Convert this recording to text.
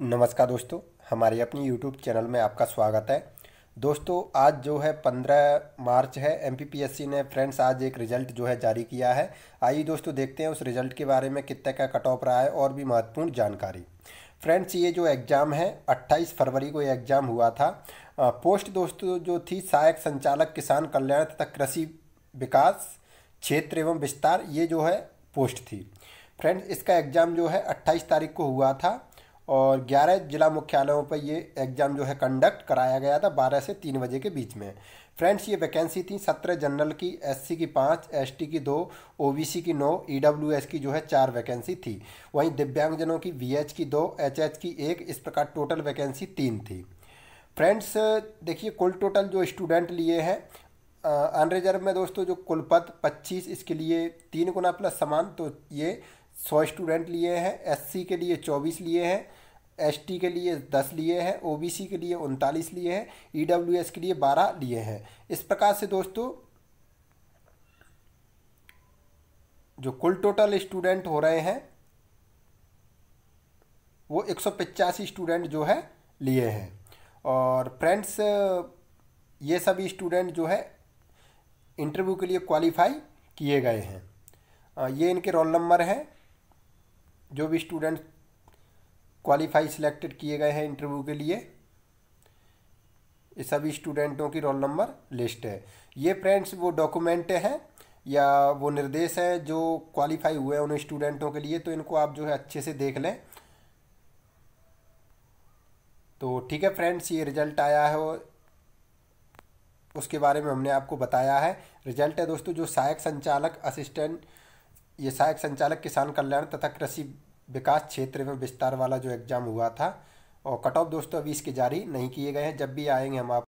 नमस्कार दोस्तों हमारे अपनी यूट्यूब चैनल में आपका स्वागत है दोस्तों आज जो है पंद्रह मार्च है एम ने फ्रेंड्स आज एक रिज़ल्ट जो है जारी किया है आइए दोस्तों देखते हैं उस रिज़ल्ट के बारे में कितने का कट ऑफ रहा है और भी महत्वपूर्ण जानकारी फ्रेंड्स ये जो एग्ज़ाम है 28 फरवरी को ये एग्ज़ाम हुआ था पोस्ट दोस्तों जो थी सहायक संचालक किसान कल्याण तथा कृषि विकास क्षेत्र एवं विस्तार ये जो है पोस्ट थी फ्रेंड्स इसका एग्ज़ाम जो है 28 तारीख को हुआ था और 11 जिला मुख्यालयों पर ये एग्ज़ाम जो है कंडक्ट कराया गया था 12 से 3 बजे के बीच में फ्रेंड्स ये वैकेंसी थी सत्रह जनरल की एससी की पाँच एसटी की दो ओबीसी की नौ ईडब्ल्यूएस e की जो है चार वैकेंसी थी वहीं दिव्यांगजनों की वीएच की दो एचएच की एक इस प्रकार टोटल वैकेंसी तीन थी फ्रेंड्स देखिए कुल टोटल जो स्टूडेंट लिए हैं अनरिजर्व में दोस्तों जो कुलपत 25 पच्चीस इसके लिए तीन गुना प्लस समान तो ये सौ स्टूडेंट लिए हैं एससी के लिए चौबीस लिए हैं एसटी के लिए दस लिए हैं ओबीसी के लिए उनतालीस लिए हैं ईडब्ल्यूएस के लिए बारह लिए हैं इस प्रकार से दोस्तों जो कुल टोटल स्टूडेंट हो रहे हैं वो एक सौ पचासी स्टूडेंट जो है लिए हैं और फ्रेंड्स ये सभी स्टूडेंट जो है इंटरव्यू के लिए क्वालिफाई किए गए हैं ये इनके रोल नंबर हैं जो भी स्टूडेंट क्वालिफाई सिलेक्टेड किए गए हैं इंटरव्यू के लिए ये सभी स्टूडेंटों की रोल नंबर लिस्ट है ये फ्रेंड्स वो डॉक्यूमेंट हैं या वो निर्देश है जो क्वालिफाई हुए हैं उन स्टूडेंटों के लिए तो इनको आप जो है अच्छे से देख लें तो ठीक है फ्रेंड्स ये रिजल्ट आया है और उसके बारे में हमने आपको बताया है रिजल्ट है दोस्तों जो सहायक संचालक असिस्टेंट ये सहायक संचालक किसान कल्याण तथा कृषि विकास क्षेत्र में विस्तार वाला जो एग्ज़ाम हुआ था और कट ऑफ दोस्तों अभी इसके जारी नहीं किए गए हैं जब भी आएंगे हम आप